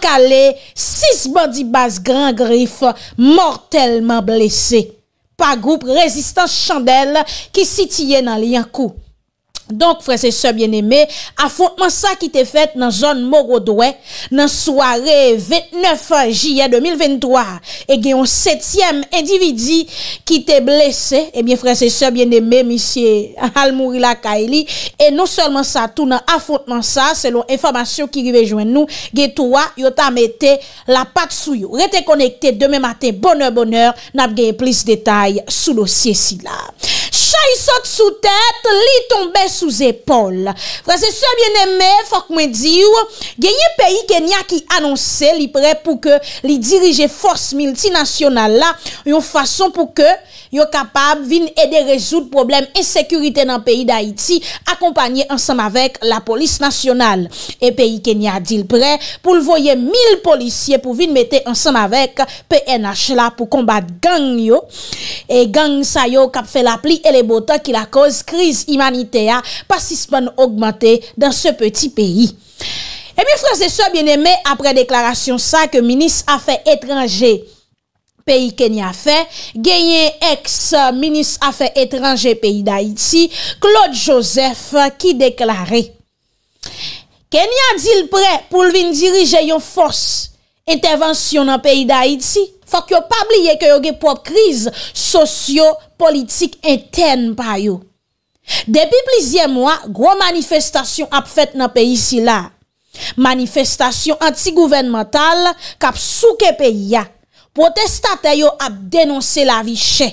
Akale, 6 bandi bas gran grif, mortelman blese. Pa goup, rezistan chandel ki sitye nan li an kou. Donk frese se bien eme, afontman sa ki te fet nan zon moro dwe nan soare 29 jye 2023 e gen yon setyem endividi ki te blese. Ebyen frese se bien eme, misye Halmourila Kaeli, e nou selman sa tou nan afontman sa, selon informasyon ki rive jwen nou, gen touwa yot amete la pat sou yo. Rete konekte deme maten, bonheur bonheur, nap gen plis detay sou dosye si la. chay sot sou tèt, li tombe sous epol. Frase sou a bien eme, fok mwen diw, genye peyi Kenya ki anonsè li pre pou ke li dirije fos milti nasyonal la, yon fason pou ke yo kapab vin ede rezout problem e sekurite nan peyi Daiti, akompanyen ansam avek la polis nasyonal e peyi Kenya dil pre pou lvoye mil polisye pou vin mette ansam avek PNH la pou kombat gang yo e gang sa yo kap fe la pli ele bota ki la koz kriz imanitea pasisman augmante dan se peti peyi. Emi Frans de Soe, bien eme, apre deklarasyon sa ke minis a fe etranje peyi Kenya fe, genyen eks minis a fe etranje peyi da iti, Claude Joseph ki deklare Kenya di l pre pou vin dirije yon fos Intervensyon nan peyi da iti, fok yo pabliye ke yo ge pop kriz sosyo-politik enten pa yo. Depi plizye mwa, gro manifestasyon ap fet nan peyi si la. Manifestasyon anti-gouvernmental kap souke peyi ya. Protestate yo ap denonse la vi che.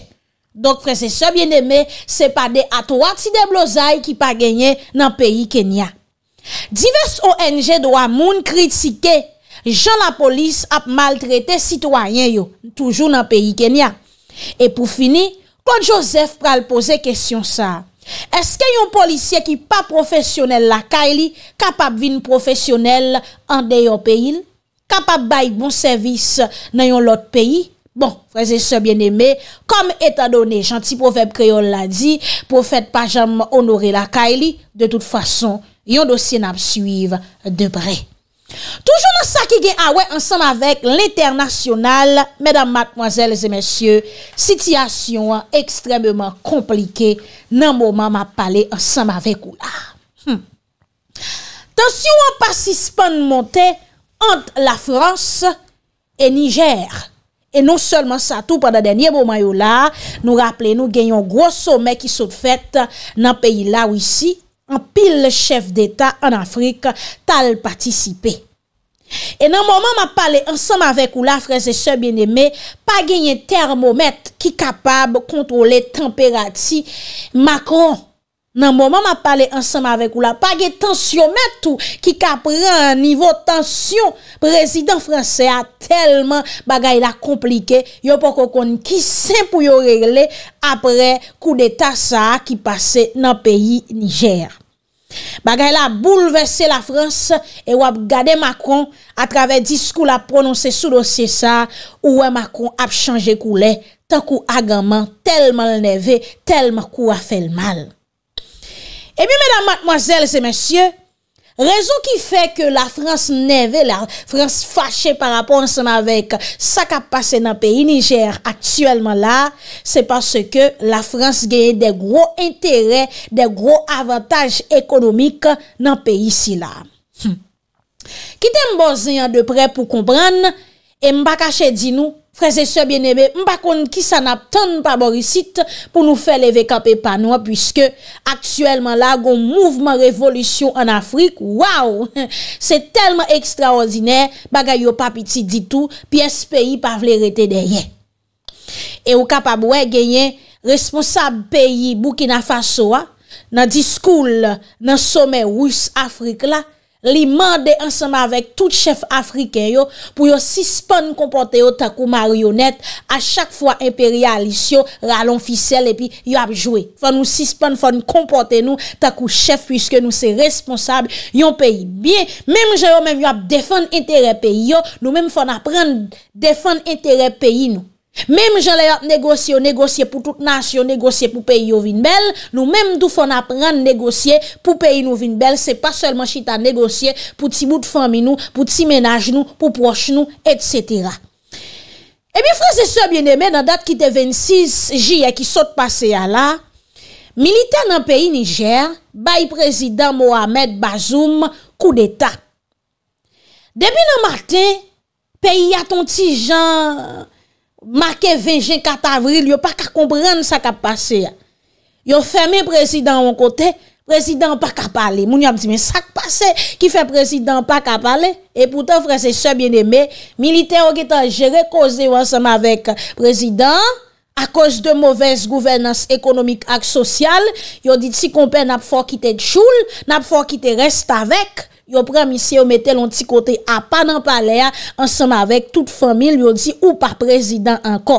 Dok prese se bien de me, se pa de ato wak si deblozay ki pa genye nan peyi kenya. Diverse ONG do a moun kritike jan la polis ap maltrete sitwanyen yo, toujou nan peyi Kenya. E pou fini, Claude Joseph pral pose kesyon sa. Eske yon polisye ki pa profesyonel la kaili, kapap vin profesyonel an deyo peyi? Kapap bay bon servis nan yon lot peyi? Bon, freze se bien eme, kom etadone, janti profep kreol la di, profet pajam honori la kaili, de tout fason yon dosye nap suiv de brey. Toujou nan sa ki gen awe ansanm ah avek l'internasyonal, medan matmoazèles e mèsyè, sityasyon an ekstremèman komplike nan mouman ma pale ansanm avek ou la. Tansyon an pasispan mante ant la Frans e Niger. E non solman sa tou pwada denye mouman ou la, nou rappele nou genyon gros somè ki sot fèt nan peyi la ou isi, an pil chef d'Etat an Afrika tal patisipe. E nan mouman ma pale ansam avek ou la, freze se bin eme, pa genye termomet ki kapab kontrole temperati, Macron, Nan mouman ma pale ansanm avek ou la, pa ge tensyon metou, ki ka pre an nivou tensyon, prezident franse a telman bagay la komplike, yo poko kon ki sen pou yo regle, apre kou de tasa a ki pase nan peyi Niger. Bagay la boulevese la franse, e wap gade Macron, atrave diskou la prononse sou dosye sa, ou wè Macron ap chanje kou le, tan kou agaman telman le neve, telman kou a fel mal. E mi, mesdames, mademoiselles et messieurs, rezon ki fe ke la France neve, la France fache par rapport anseman vek sa ka pase nan peyi Niger aktuelman la, se passe ke la France genye hm. bon, de gro interè, de gro avantaj ekonomik nan peyi si la. Kite mbozyan de pre pou kompran, e mba kache di nou, Freze se bienebe, mba kon ki sanap ton paborisit pou nou fe leve kap e panwa pwiske aktuelman la goun mouvman revolusyon an Afrik, waw! Se telman ekstraordinè, bagay yo papiti ditou, pi es peyi pa vle rete denye. E w ka pabwe genye, responsab peyi bou ki na faso a, nan diskoul nan some wis Afrik la, Li morde ansama vek tout chef Afriken yo pou yo sispon kompote yo takou marionet a chak fwa imperialis yo, ralon fisel epi yo ap jwe. Fwa nou sispon fwa nou kompote nou takou chef pwiske nou se responsable yon peyi biye. Mem jwe yo mem yo ap defon entere peyi yo nou mem fwa napren defon entere peyi nou. Mem jale yo negosye, yo negosye pou tout nasye, yo negosye pou peyi yo vinbel, nou mem dou fon apren negosye pou peyi nou vinbel, se pa selman chita negosye pou ti mout fami nou, pou ti menaj nou, pou proche nou, et cetera. E mi freze sou bieneme nan dat ki te 26 jye ki sot pase ya la, milite nan peyi Niger, bayi prezident Mohamed Bazoum, kou deta. Debi nan maten, peyi yaton ti jan... Make vejen kat avril, yo pa ka komprende sa ka pase. Yo fèmè prezidant an kote, prezidant pa ka pale. Mouni ap di men, sa ka pase ki fè prezidant pa ka pale? E poutan prezidant se bien eme, militer an getan jere koze wansama vek prezidant, a koz de mouvez gouvenans ekonomik ak sosyal, yo dit si kompè nap fò ki te tchoul, nap fò ki te reste avek, Yo pran misye yo mette lonti kote apan an paler ansanm avek tout fomil yo di ou par prezidan anko.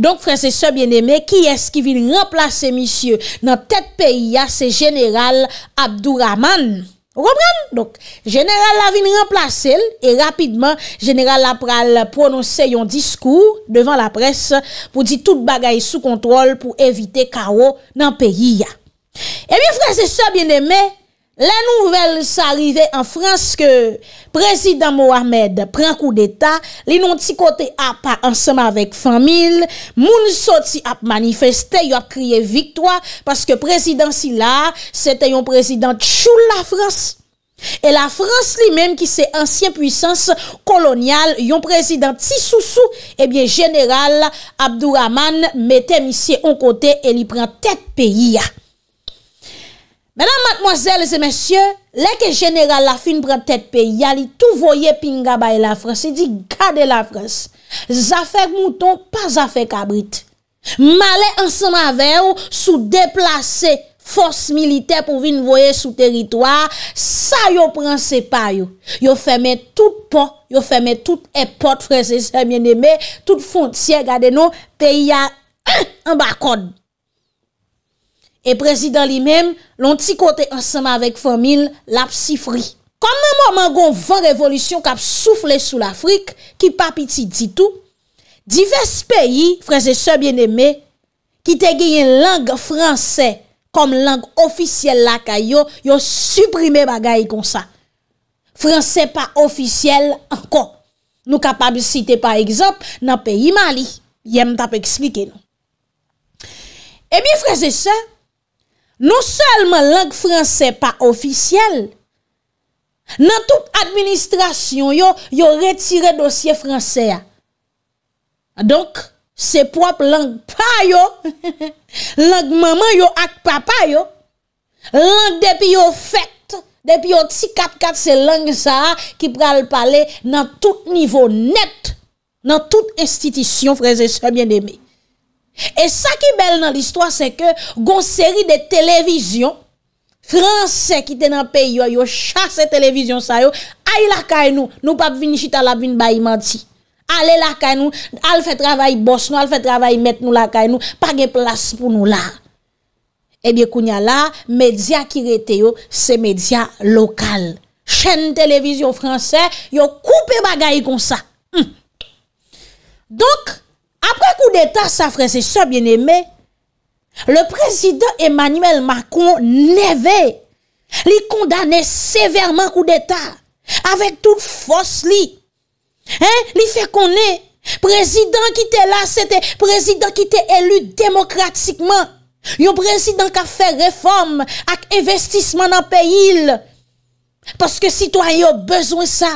Donk franse se bieneme, ki eski vin remplase misye nan tet peyi ya, se general Abdou Rahman. Roubran? Donk general la vin remplase el e rapidman general la pral prononse yon diskou devan la pres pou di tout bagay sou kontrol pou evite kawo nan peyi ya. Emi franse se bieneme, La nouvel sa arrive an Frans ke prezident Mohamed pren kou d'eta, li non ti kote ap anseman vek famil, moun so ti ap manifeste, yo ap kriye viktwa, paske prezident si la, se te yon prezident chou la Frans. E la Frans li menm ki se ansyen pwisans kolonyal, yon prezident ti sou sou, ebyen eh general Abdou Rahman metem isye an kote e li pren tet peyi ya. Menan matmozèles e mèsyè, lè ke jenèral la fin pran tèt pe yali tou voye pinga baye la Frans, se di gade la Frans, zafèk mouton, pa zafèk abrit. Malè ansan avè ou, sou deplase fòs milité pou vin voye sou teritoir, sa yo pran sepa yo, yo fèmè tout pot, yo fèmè tout epot Frans, se di gade la frans, se di gade la frans, se di gade la frans, E prezidant li mem, lonti kote ansama vek fomil, la psifri. Kon nan mouman goun 20 revolisyon kap soufle sou l'Afrik, ki pa piti ditou, divers peyi, freze se bien eme, ki te genyen lang franse kom lang ofisye laka yo, yo suprime bagay kon sa. Franse pa ofisye laka ankon. Nou kapab si te pa egzop nan peyi mali. Yem tap eksplike nou. E eh mi freze se, Non selman lang fransè pa ofisyel, nan tout administrasyon yo, yo retire dosye fransè ya. Donk, se prop lang pa yo, lang maman yo ak papa yo, lang depi yo fèt, depi yo tsi kat kat se lang sa ki pral pale nan tout nivou net, nan tout estitisyon freze sebyen demik. E sa ki bel nan l'istwa se ke Gon seri de televizyon Fransè ki te nan peyi yo Yo chase televizyon sa yo Ay lakay nou Nou pap vin chita lab vin bayi manti Ale lakay nou Al fe travay bos nou Al fe travay met nou lakay nou Page plas pou nou la Ebyè kounya la Medya eh ki rete yo Se media lokal Chene televizyon fransè Yo koupe bagay kon sa hmm. Donk apre kou d'Etat safre se so bien eme, le prezident Emmanuel Macron leve, li kondane severman kou d'Etat, avek tout fos li, li fe konen, prezident ki te la, prezident ki te elu demokratikman, yo prezident ka fe reform ak investisman nan peyil, paske si to yo bezwen sa,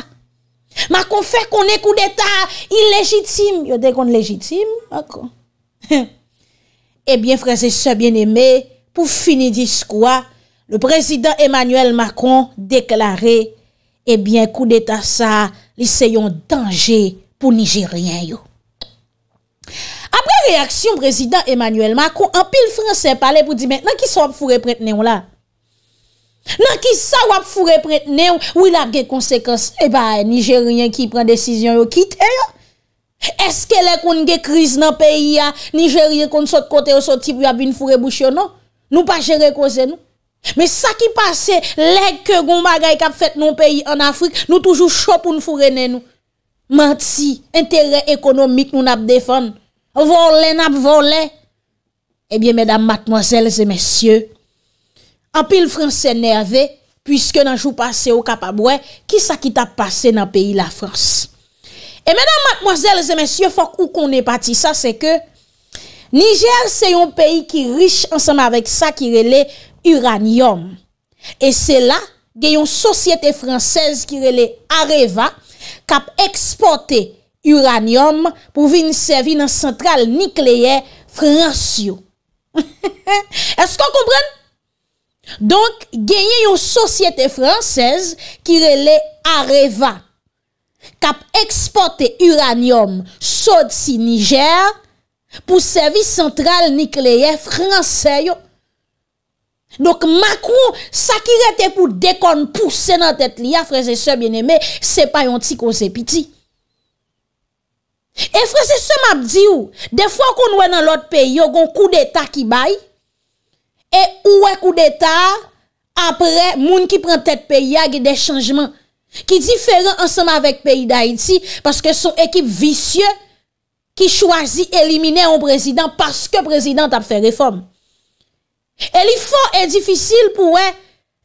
Macron fè konè e kou d'État illégitime. Yo dè kon légitime, Macron. Ebyen, eh frères et sœurs bien-aimés, pou fini dis kouwa, le président Emmanuel Macron déklare, ebyen, eh kou d'État sa li se yon danger pou nijer rien yo. Apre reaksyon, président Emmanuel Macron, an pil fransè pale pou di men, nan ki sop fure pretenè ou la? Nan ki sa wap fure pretene ou Ou il ap ge konsekans E ba nijeryen ki pren desisyon yo kite yo Eske le kon ge kriz nan peyi ya Nijeryen kon sot kote ou sot tip Yo ap bin fure boucho no Nou pa jere koze nou Me sa ki pase Lek ke goumba gaye kap fet nan peyi an Afrik Nou toujou chop ou n fure ne nou Mati, entere ekonomik nou nap defan Volen ap volen Ebyen eh medam matmozel se mesye apil franse nerve, pwiske nan jou pase ou kapabwe, ki sa ki ta pase nan peyi la franse. E menan matmozèl, zè mensyo, fok ou kon e pati sa, se ke Niger se yon peyi ki rich ansama vek sa ki rele uranium. E se la, gen yon sosyete fransez ki rele Areva, kap eksporte uranium pou vin sevi nan sentral nikleye fransyo. Es kon kompren? Donk genye yon sosyete fransez ki rele areva kap eksporte uranium sod si Niger pou servis sentral nikleye franse yo. Donk Macron sa ki rete pou dekon pousse nan tet li a, ah, frese se bieneme, se pa yon ti kon se piti. E frese se map di ou, defwa kon wè nan lot pe yo, gon kou de ta ki bayi. E ouwe kou d'Etat apre moun ki pren tet peya ge de chanjman. Ki diferan ansanm avèk peyi d'Haïti paske son ekip visye ki chwazi elimine yon prezident paske prezident ap fè reform. Elifon e difisil pouwe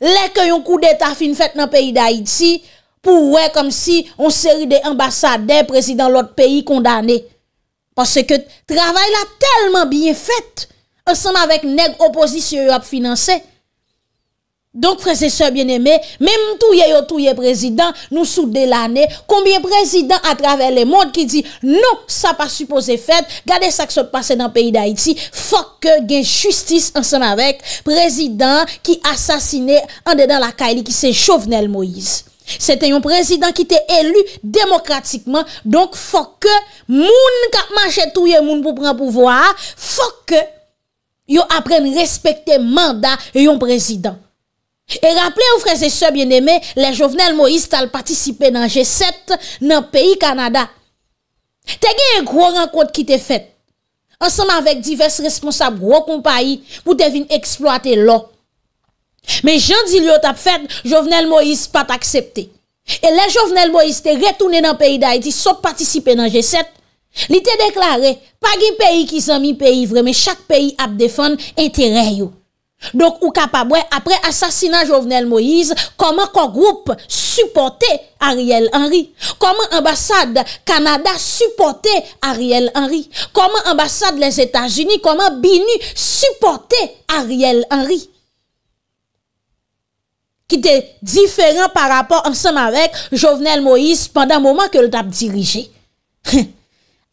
lek yon kou d'Etat fin fèt nan peyi d'Haïti pouwe kom si on seri de ambasade prezident lot peyi kondane. Paske travay la telman bien fèt ansan avèk neg oposi si yo yo ap finanse. Donk freze se bien eme, mem touye yo touye prezident, nou sou de lanè, kombye prezident a traver le non, moun ki di, nou sa pa suppose fèd, gade sa kso te pase dan peyi da iti, fokke gen justice ansan avèk, prezident ki asasine, an de dan la kaili ki se chovnel Moïse. Se te yon prezident ki te elu demokratikman, donk fokke moun, moun ka manche touye moun pou pran pouvoa, fokke, yo apren respekte mandat e yon prezident. E rappele ou freze se bieneme, le jovenel Moïse tal patisipe nan G7 nan peyi Kanada. Te gen yon gro renkote ki te fet, ansanman vek divers responsab gro kompayi pou devin eksploate lò. Me jan di lyot ap fet, jovenel Moïse pat aksepte. E le jovenel Moïse te retounen nan peyi Daidi so patisipe nan G7, Li te deklare, pa gen peyi ki zanmi peyi vremen, chak peyi ap defon entereyo. Donk ou kapabwe, apre asasina Jovenel Moïse, koman kon groupe supporte Ariel Henry? Koman ambasade Kanada supporte Ariel Henry? Koman ambasade les Etats-Unis, koman binu supporte Ariel Henry? Ki te diferent par rapport ansenm avèk Jovenel Moïse pandan mouman ke l tap dirije. Hi! Hi!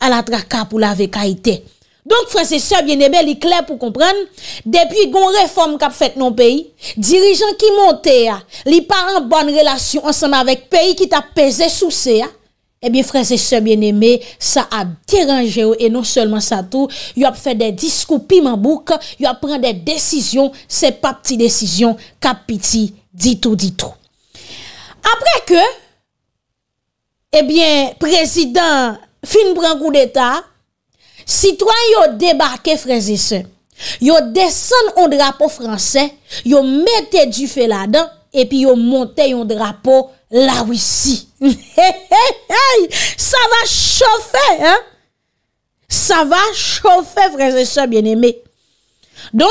a la traka pou la veka ite. Donk, franse se bieneme, li kler pou komprende, depi gon reform kap fet non peyi, dirijan ki monte ya, li pa an bonn relasyon ansanme avek peyi ki tap peze sou se ya, ebyen franse se bieneme, sa ap deranje yo, e non selman sa tou, yo ap fet de diskupi mambouk, yo ap pren de desisyon, se pa pti desisyon, kap piti, di tou, di tou. Apre ke, ebyen, eh prezident Sarkozy, fin pran coup d'état citoyen yo débarqué frères et sœurs yo descend un drapeau français yo mis du feu là-dedans et puis yo monte un drapeau la ici. ça va chauffer hein ça va chauffer frères et sœurs bien-aimés donc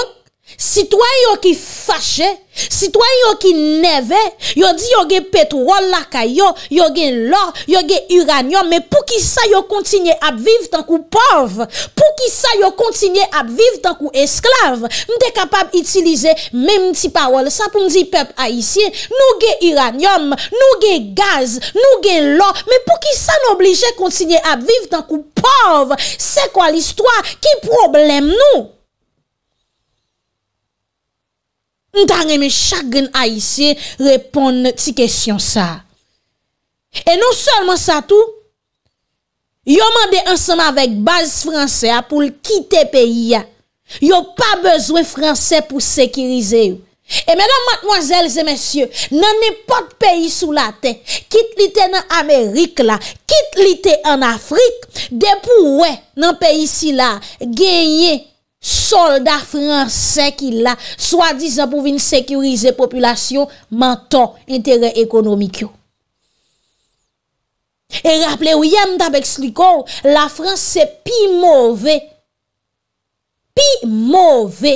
Sitwa yon ki fache, sitwa yon ki neve, yon di yon gen petrol laka yon, yon gen lor, yon gen iranyon, men pou ki sa yon kontinye apviv tan kou pov, pou ki sa yon kontinye apviv tan kou esklave, m de kapab itilize men m ti pawol sa pou m di pep aisyen, nou gen iranyon, nou gen gaz, nou gen lor, men pou ki sa n'oblije kontinye apviv tan kou pov, se kwa l'histoire ki problem nou? Nta reme chak gen a isye repon ti kesyon sa. E nou solman sa tou, yo mande ansama vek bazis franse a pou l kite peyi ya. Yo pa bezwe franse pou sekirize yo. E menon matmoazelze mesye, nan nepot peyi sou la te, kite li te nan Amerik la, kite li te an Afrik, de pou we nan peyi si la genye. soldat fransè ki la, swa di sa pouvin sekurize populasyon, mantan entere ekonomikyo. E rappele, ou yem tabek slikou, la fransè pi mouve. Pi mouve.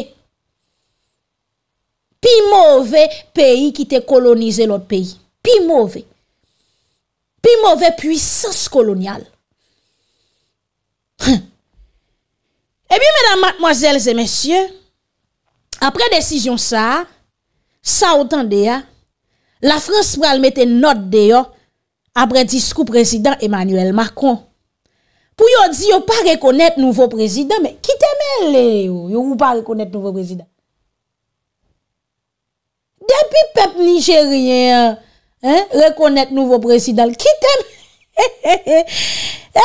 Pi mouve, peyi ki te kolonize lout peyi. Pi mouve. Pi mouve, pi mouve, pi mouve puissance kolonial. Hmp! Eh bien, mesdames, mademoiselles et messieurs, après décision ça, ça autant de la France pral mettre note d'ailleurs, après discours président Emmanuel Macron. Pour yon dit yon pas reconnaître nouveau président, mais qui t'aime, Vous yon, pas reconnaître nouveau président. Depuis peuple nigérien, hein, reconnaître nouveau président, qui t'aime... Eyyyyy Eyyy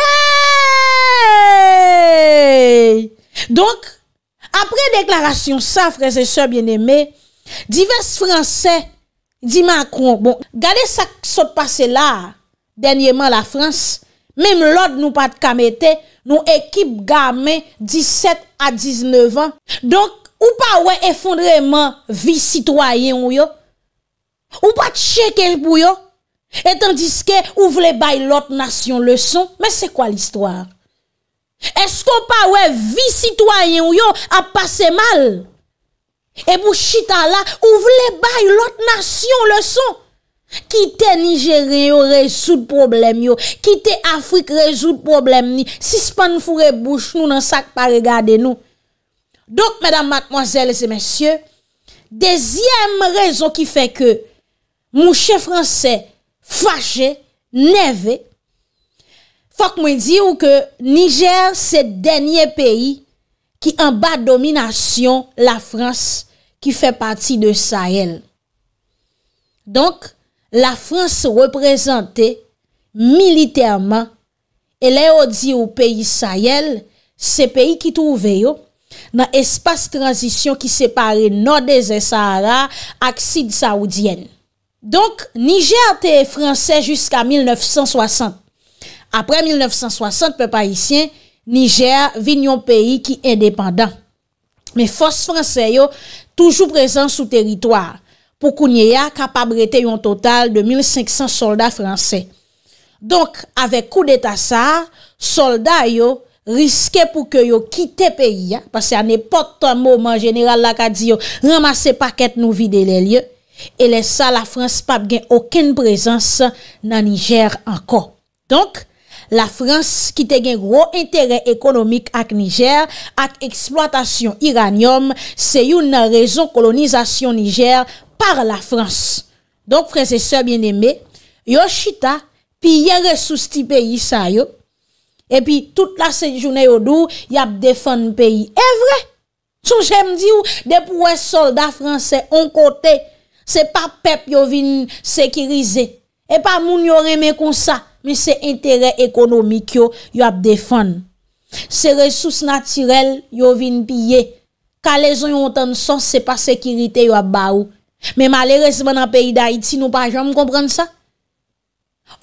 Eyyy Donc, apre deklarasyon sa Frère et soeur bien aime Divers fransè Di m'en con bon Gade sa sopase la Dernyèman la frans Mèm lod nou pat kamète Nou ekip game 17 a 19 an Donc, ou pa ouè Effondréman vi sitoyen ou yo Ou pat chè kej bou yo Et tandiske, ou vle bay l'ot nasyon le son, men se kwa l'histoire? Esko pa we vi sitwayen ou yo a pase mal? E bou chita la, ou vle bay l'ot nasyon le son? Kite Nigeri yo re sou de problem yo, kite Afrik re sou de problem ni, si se pa nou fure bouche nou nan sak pa regade nou. Dok, medan matmozèles et mesyè, dezyem rezon ki fe ke mou che fransè fache, neve, fok mwen di ou ke Niger se denye peyi ki an ba domination la Frans ki fe pati de Sahel. Donk, la Frans se represente militerman e le ou di ou peyi Sahel se peyi ki touve yo nan espas transisyon ki separe Nodes e Sahara ak Sid Saoudiyen. Donk, Niger te franse jusqu'a 1960. Apre 1960, pe Parisien, Niger vin yon peyi ki independant. Me fos franse yo, toujou prezant sou teritoar. Pou kou nye ya, kapabrete yon total de 1500 soldat franse. Donk, avek kou de tasar, soldat yo, riske pou ke yo kite peyi, pasè an epote ton mouman general la ka di yo, ramase paket nou vide le liyo. E lesa la France pape gen okene prezans nan Niger anko Donk la France ki te gen gro interè ekonomik ak Niger Ak eksploatasyon iranyom Se yon nan rezon kolonizasyon Niger par la France Donk franse se bien eme Yo chita pi yon resou sti peyi sa yo E pi tout la se jounè yo dou Yap defan peyi evre Sou jem di ou depouen soldat franse on kote Se pa pep yo vin sekirize, e pa moun yo reme kon sa, mi se entere ekonomik yo, yo ap defan. Se resous natirel, yo vin pye. Ka le zon yo otan son, se pa sekirite yo ap ba ou. Me malere seman an peyi da iti, nou pa jom kompren sa.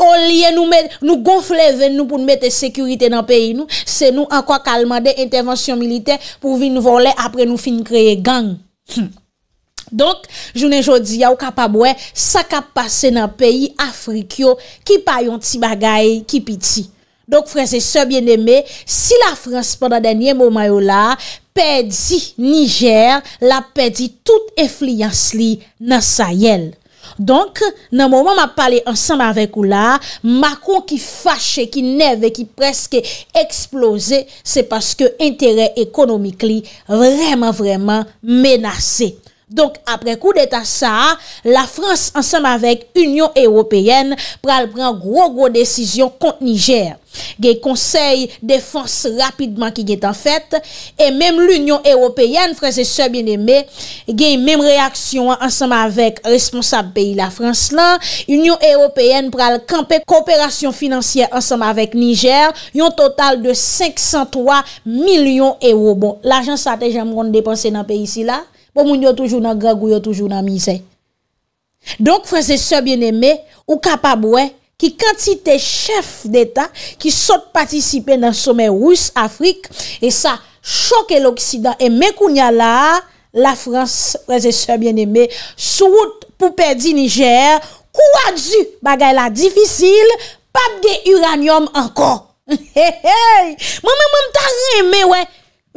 O liye nou gonfle ven nou pou nou mette sekirite nan peyi nou, se nou an kwa kalman de entevensyon milite pou vin vole apre nou fin kreye gang. Hm. Donk, jounen jodi ya w ka pa mwen, sa ka pase nan peyi Afrikyo ki payon ti bagay ki piti. Donk, freze se bieneme, si la Frans pandan denye mouma yo la, pedi Niger, la pedi tout efliyans li nan sayel. Donk, nan mouman ma pale ansanm avek ou la, makon ki fache, ki neve, ki preske eksplose, se paske entere ekonomik li vreman vreman menase. Donk apre kou deta sa, la Frans ansama vek Union Européenne pral pran gro-gro desisyon kont Niger. Gey konsey defanse rapidman ki gey tan fèt. E mem l'Union Européenne, franse se bien eme, gey mem reaksyon ansama vek responsab peyi la Frans lan. Union Européenne pral kampe kooperasyon finansyen ansama vek Niger. Yon total de 503 milyon euro. Bon, l'ajan sa te jam ronde depanse nan peyi si la? Pou bon, moun yo toujou nan Gregou, yo toujou nan Misey. Donk, franseseur bien eme, ou kapab wè, ki kantite chef d'Etat, ki sot patisipe nan sommè Rus, Afrik, e sa, chokè l'Oksidan, e mè kounya la, la Franseseur bien eme, souwout pouperdi Niger, kouwa dzu bagay la difisil, papge uranium ankon. Mè mè mè mtajè mè wè,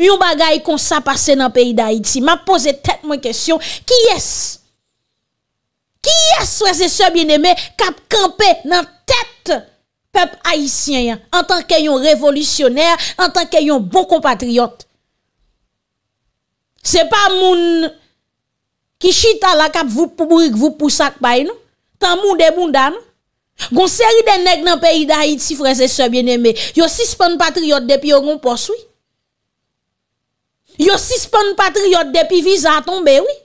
Yon bagay kon sa pase nan peyi da Haiti Ma pose tet mwen kesyon Ki yes Ki yes fwese se bieneme Kap kampe nan tet Pep Haitien En tanke yon revolusioner En tanke yon bon kompatriot Se pa moun Ki chita la kap Voupoubouk voupousak bay Tan moun deboun dan Gon seri den neg nan peyi da Haiti Fwese se bieneme Yon sispan patriot depi yon goun poswi Yo sispon patriot depi viza a tombe, oui.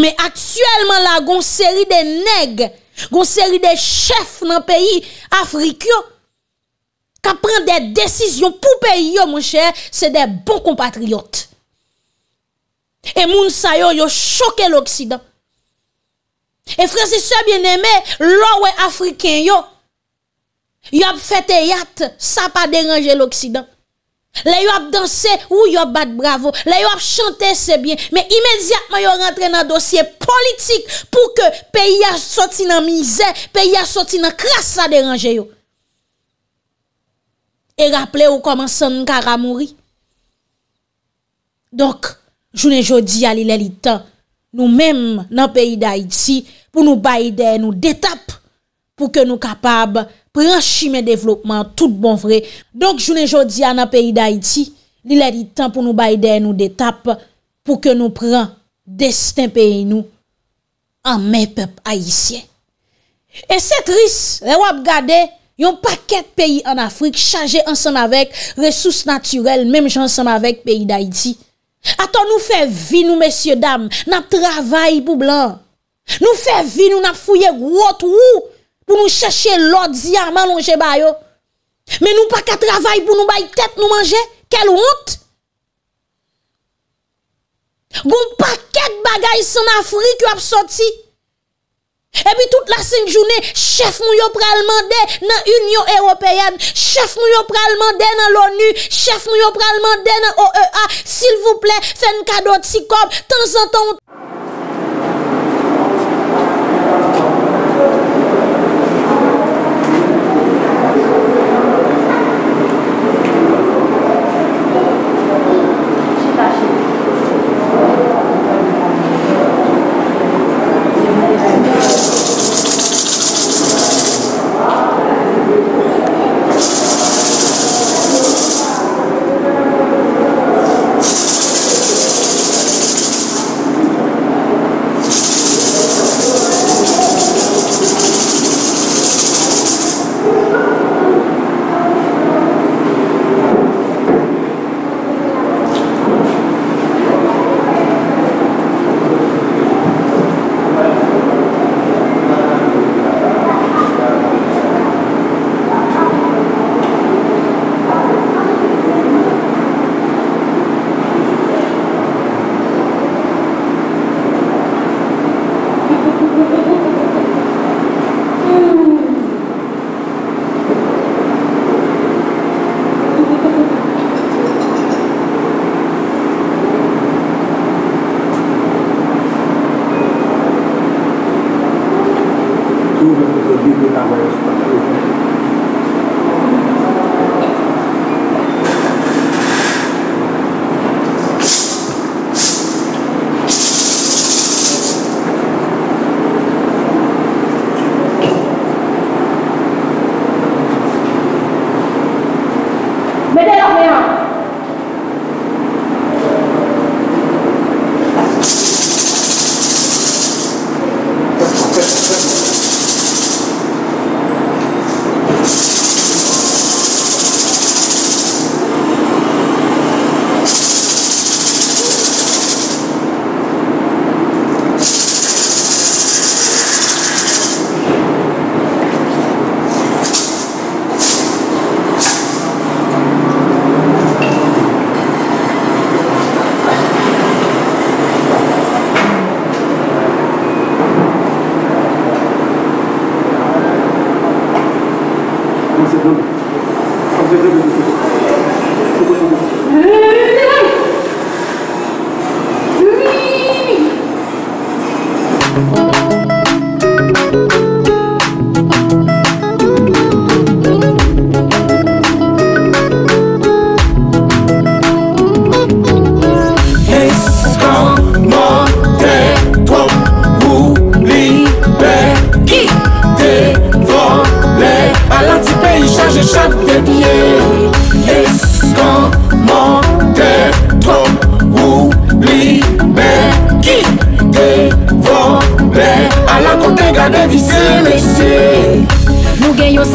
Me aktuelman la, gonseri de neg, gonseri de chef nan peyi Afrik yo, ka pren de desisyon pou peyi yo, mon chè, se de bon compatriot. E moun sa yo, yo choke l'Oksidant. E fransi sa, bien eme, lo we Afrikan yo, yo ap fete yat, sa pa deranje l'Oksidant. La yo ap danse ou yo ap bat bravo La yo ap chante se bien Me imediat ma yo rentre nan dosye politik Pou ke peyi a soti nan mize Peyi a soti nan krasa deranje yo E rapple ou koman san nkara mouri Donk, jounen jodi alile li tan Nou menm nan peyi da iti Pou nou bayi de nou detap Pou ke nou kapab danse pranchi men devlopman tout bon vre. Donk jounen jodi an ap peyi d'Haïti, li lè di tan pou nou bayden nou detap pou ke nou pran destin peyi nou an men pep haïsien. E se tris, re wap gade, yon paket peyi an Afrik, chaje ansan avèk resous naturel, mèm jansan avèk peyi d'Haïti. Aton nou fe vi nou, mesye dam, nap travay pou blan. Nou fe vi nou, nap fouye gwo tout wou. pou nou chèche lòd zi arman nou jè bayo. Men nou pa kè travay pou nou bay tèt nou manje, kel wout? Gon pa kèk bagay son Afri ki wap soti. Ebi tout la sèng jounè, chèf nou yo pralman de nan Union Européenne, chèf nou yo pralman de nan l'ONU, chèf nou yo pralman e de nan OEA, s'il voup lè, fè nkado tsi kom, tan zan ton...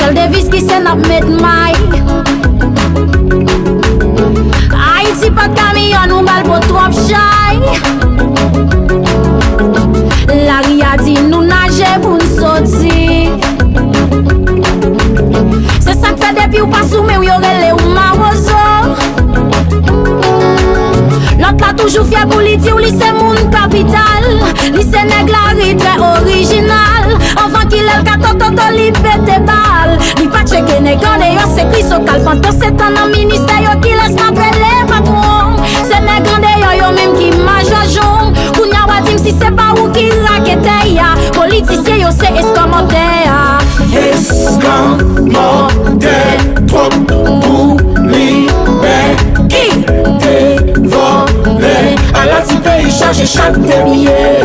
Kèl de vis ki se nap met may Ay ti pat kamiyon ou gal po trop chay Lari adi nou naje pou n'soti Se sak fe depi ou pas ou me ou yorele ou ma ozo Not la toujou fye pou li di ou li se moun kapital Li se neg la ri tre orijinal Ki lel ka to to to libe te bal Di pache ke negande yo se kriso Kalpanto se ton nan minister yo Ki lesman vele patwong Se negande yo yo menm ki majajong Kou nya wadim si se ba ou ki lakete ya Politisye yo se eskomode ya Eskomode Tropou libe Ki te vode A la ti peyi chaje chate miye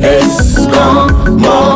Eskomode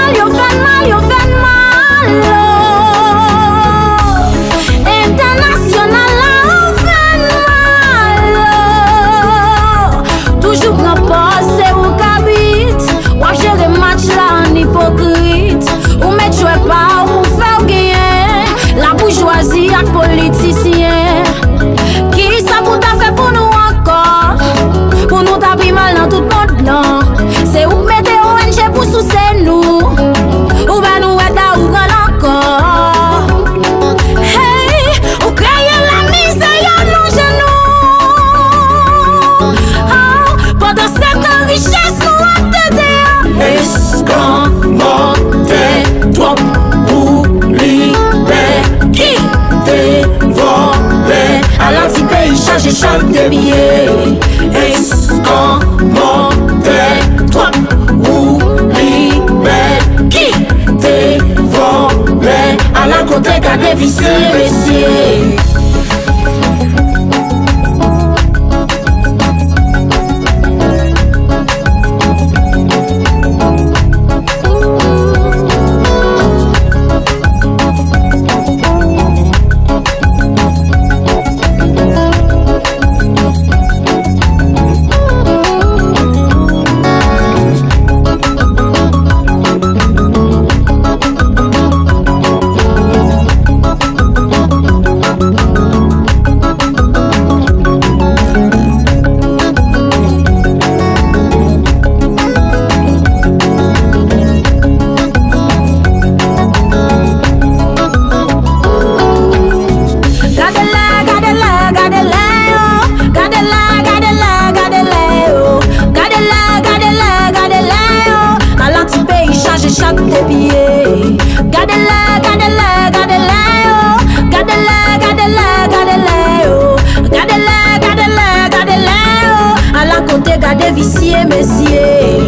des dévicier, messier.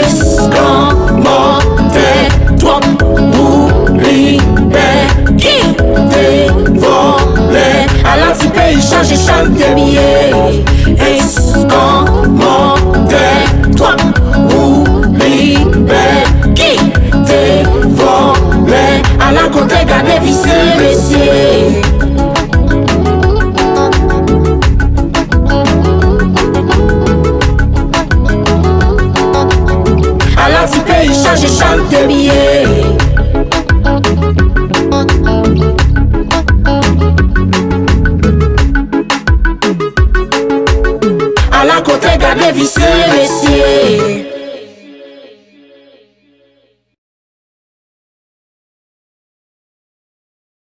Escamantez, toi, ou t'es À il et changer chaque billets. Escamantez, toi, ou te volé À la côté, garde vicier, messier. billets, et chante tes billets. À la côté, gardez vissé, messieurs.